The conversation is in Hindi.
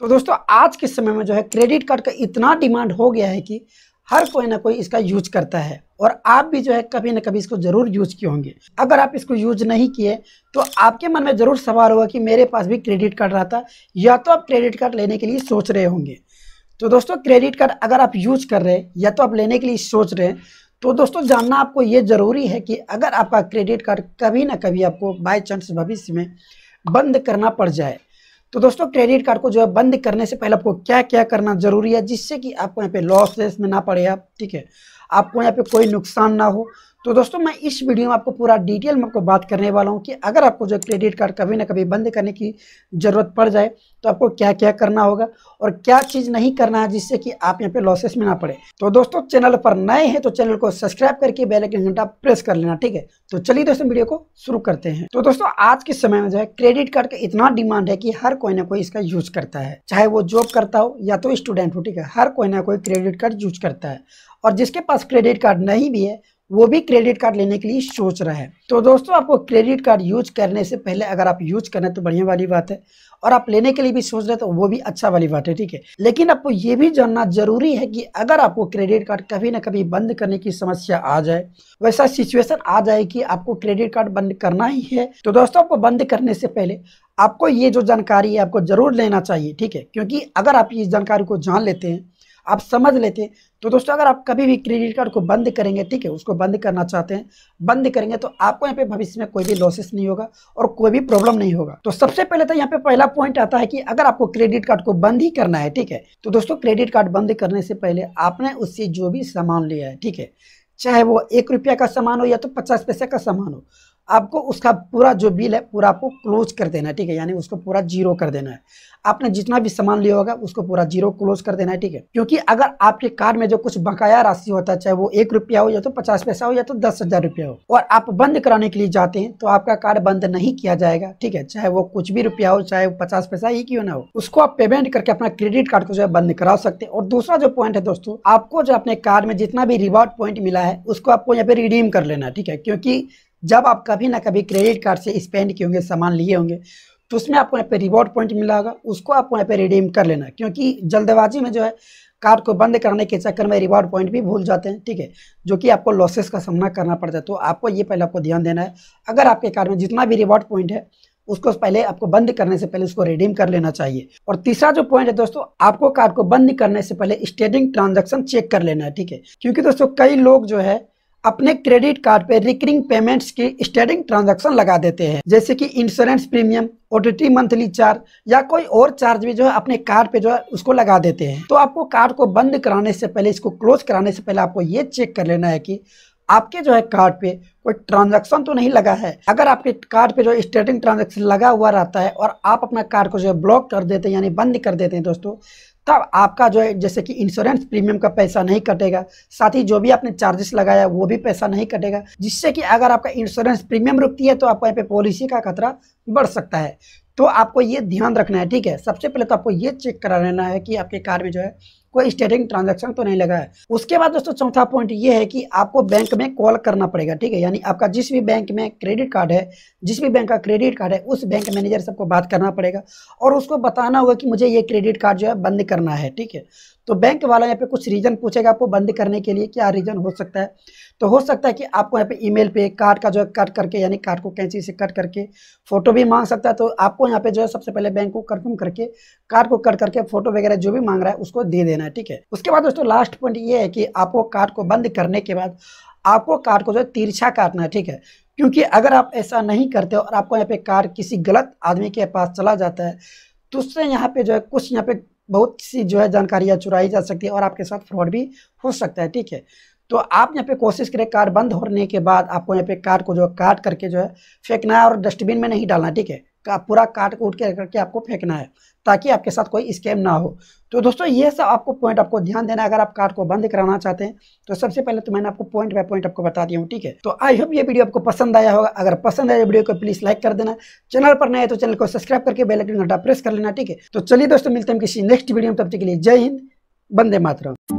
तो दोस्तों आज के समय में जो है क्रेडिट कार्ड का इतना डिमांड हो गया है कि हर कोई ना कोई इसका यूज करता है और आप भी जो है कभी ना कभी इसको ज़रूर यूज किए होंगे अगर आप इसको यूज नहीं किए तो आपके मन में ज़रूर सवाल होगा कि मेरे पास भी क्रेडिट कार्ड रहा था या तो आप क्रेडिट कार्ड लेने के लिए सोच रहे होंगे तो दोस्तों क्रेडिट कार्ड अगर आप यूज कर रहे हैं या तो आप लेने के लिए सोच रहे हैं तो दोस्तों जानना आपको ये ज़रूरी है कि अगर आपका क्रेडिट कार्ड कभी ना कभी आपको बाई चांस भविष्य में बंद करना पड़ जाए तो दोस्तों क्रेडिट कार्ड को जो है बंद करने से पहले आपको क्या क्या करना जरूरी है जिससे कि आपको यहाँ पे लॉस लेस में ना पड़े आप ठीक है आपको यहाँ पे कोई नुकसान ना हो तो दोस्तों मैं इस वीडियो में आपको पूरा डिटेल में आपको बात करने वाला हूँ कि अगर आपको जो क्रेडिट कार्ड कभी ना कभी बंद करने की ज़रूरत पड़ जाए तो आपको क्या क्या करना होगा और क्या चीज़ नहीं करना है जिससे कि आप यहाँ पे लॉसेस में ना पड़े तो दोस्तों चैनल पर नए हैं तो चैनल को सब्सक्राइब करके बेलाइकन घंटा प्रेस कर लेना ठीक है तो चलिए दोस्तों वीडियो को शुरू करते हैं तो दोस्तों आज के समय में जो है क्रेडिट कार्ड का इतना डिमांड है कि हर कोई ना कोई इसका यूज करता है चाहे वो जॉब करता हो या तो स्टूडेंट हो ठीक है हर कोई ना कोई क्रेडिट कार्ड यूज करता है और जिसके पास क्रेडिट कार्ड नहीं भी है वो भी क्रेडिट कार्ड लेने के लिए सोच रहा है तो दोस्तों आपको क्रेडिट कार्ड यूज करने से पहले अगर आप यूज करें तो बढ़िया वाली बात है और आप लेने के लिए भी सोच रहे तो वो भी अच्छा वाली बात है ठीक है लेकिन आपको ये भी जानना जरूरी है कि अगर आपको क्रेडिट कार्ड कभी ना कभी बंद करने की समस्या आ जाए वैसा सिचुएशन आ जाए कि आपको क्रेडिट कार्ड बंद करना ही है तो दोस्तों आपको बंद करने से पहले आपको ये जो जानकारी है आपको जरूर लेना चाहिए ठीक है क्योंकि अगर आप इस जानकारी को जान लेते हैं आप समझ लेते हैं तो दोस्तों अगर आप कभी भी क्रेडिट कार्ड को बंद करेंगे ठीक है उसको बंद करना चाहते हैं बंद करेंगे तो आपको यहाँ पे भविष्य में कोई भी लॉसेस नहीं होगा और कोई भी प्रॉब्लम नहीं होगा तो सबसे पहले तो यहाँ पे पहला पॉइंट आता है कि अगर आपको क्रेडिट कार्ड को बंद ही करना है ठीक है तो दोस्तों क्रेडिट कार्ड बंद करने से पहले आपने उससे जो भी सामान लिया है ठीक है चाहे वो एक रुपया का सामान हो या तो पचास पैसे का सामान हो आपको उसका पूरा जो बिल है पूरा आपको क्लोज कर देना है ठीक है यानी उसको पूरा जीरो कर देना है आपने जितना भी सामान लिया होगा उसको पूरा जीरो क्लोज कर देना है ठीक है क्योंकि अगर आपके कार्ड में जो कुछ बकाया राशि होता है चाहे वो एक रुपया हो या तो पचास पैसा हो या तो दस हजार रुपया हो और आप बंद कराने के लिए जाते हैं तो आपका कार्ड बंद नहीं किया जाएगा ठीक है चाहे वो कुछ भी रुपया हो चाहे वो पचास पैसा ही क्यों ना हो उसको आप पेमेंट करके अपना क्रेडिट कार्ड को जो है बंद करा सकते हैं और दूसरा जो पॉइंट है दोस्तों आपको जो अपने कार्ड में जितना भी रिवॉर्ड पॉइंट मिला है उसको आपको यहाँ पे रिडीम कर लेना ठीक है क्योंकि जब आप कभी ना कभी क्रेडिट कार्ड से स्पेंड किए होंगे सामान लिए होंगे तो उसमें आपको यहाँ पे रिवॉर्ड पॉइंट मिला होगा उसको आपको यहाँ पे रिडीम कर लेना क्योंकि जल्दबाजी में जो है कार्ड को बंद करने के चक्कर में रिवॉर्ड पॉइंट भी भूल जाते हैं ठीक है जो कि आपको लॉसेस का सामना करना पड़ता है तो आपको ये पहले आपको ध्यान देना है अगर आपके कार्ड में जितना भी रिवॉर्ड पॉइंट है उसको पहले आपको बंद करने से पहले उसको रिडीम कर लेना चाहिए और तीसरा जो पॉइंट है दोस्तों आपको कार्ड को बंद करने से पहले स्टेडिंग ट्रांजेक्शन चेक कर लेना है ठीक है क्योंकि दोस्तों कई लोग जो है अपने क्रेडिट कार्ड पे रिकरिंग पेमेंट्स की स्टेडिंग ट्रांजैक्शन लगा देते हैं जैसे कि insurance premium OTT monthly charge या कोई और चार्ज भी जो है अपने कार्ड पे जो है उसको लगा देते हैं तो आपको कार्ड को बंद कराने से पहले इसको क्लोज कराने से पहले आपको ये चेक कर लेना है कि आपके जो है कार्ड पे कोई ट्रांजैक्शन तो नहीं लगा है अगर आपके कार्ड पे जो स्टेटिंग ट्रांजैक्शन लगा हुआ रहता है और आप अपना कार्ड को जो है ब्लॉक कर देते हैं यानी बंद कर देते हैं दोस्तों तब आपका जो है जैसे कि इंश्योरेंस प्रीमियम का पैसा नहीं कटेगा साथ ही जो भी आपने चार्जेस लगाया वो भी पैसा नहीं कटेगा जिससे कि अगर आपका इंश्योरेंस प्रीमियम रुकती है तो आपको यहाँ पे पॉलिसी का खतरा बढ़ सकता है तो आपको ये ध्यान रखना है ठीक है सबसे पहले तो आपको ये चेक करा लेना है कि आपके कार में जो है कोई स्टेटिंग ट्रांजैक्शन तो नहीं लगा है उसके बाद दोस्तों चौथा पॉइंट ये है कि आपको बैंक में कॉल करना पड़ेगा ठीक है यानी आपका जिस भी बैंक में क्रेडिट कार्ड है जिस भी बैंक का क्रेडिट कार्ड है उस बैंक मैनेजर से आपको बात करना पड़ेगा और उसको बताना होगा कि मुझे ये क्रेडिट कार्ड जो है बंद करना है ठीक है तो बैंक वाला यहाँ पे कुछ रीजन पूछेगा आपको बंद करने के लिए क्या रीजन हो सकता है तो हो सकता है कि आपको यहाँ पे ईमेल पे कार्ड का जो है कट करके यानी कार्ड को कैंसिल से कट करके फोटो भी मांग सकता है तो आपको यहाँ पे जो है सबसे पहले बैंक को कन्फर्म करके कार्ड को कट करके फोटो वगैरह जो भी मांग रहा है उसको दे देना है ठीक है उसके बाद दोस्तों लास्ट पॉइंट ये है कि आपको कार्ड को बंद करने के बाद आपको कार्ड को जो है तिरछा काटना है ठीक है क्योंकि अगर आप ऐसा नहीं करते और आपको यहाँ पे कार्ड किसी गलत आदमी के पास चला जाता है तो उससे यहाँ पे जो है कुछ यहाँ पे बहुत सी जो है जानकारियाँ चुराई जा सकती है और आपके साथ फ्रॉड भी हो सकता है ठीक है तो आप यहाँ पे कोशिश करें कार बंद होने के बाद आपको यहाँ पे कार को जो काट करके जो है फेंकना है और डस्टबिन में नहीं डालना ठीक है का पूरा काट कूट के करके आपको फेंकना है ताकि आपके साथ कोई स्कैम ना हो तो दोस्तों ये सब आपको पॉइंट आपको ध्यान देना अगर आप कार्ड को बंद कराना चाहते हैं तो सबसे पहले तो मैंने आपको पॉइंट बाय पॉइंट आपको बता दिया हूँ ठीक है तो आई होप ये वीडियो आपको पसंद आया होगा अगर पसंद आया वीडियो को प्लीज लाइक कर देना चैनल पर नए तो चैनल को सब्सक्राइब करके बेलाइकन घंटा प्रेस कर लेना ठीक है तो चलिए दोस्तों मिलते हैं किसी नेक्स्ट वीडियो में तब तक के लिए जय हिंद बंदे मातरम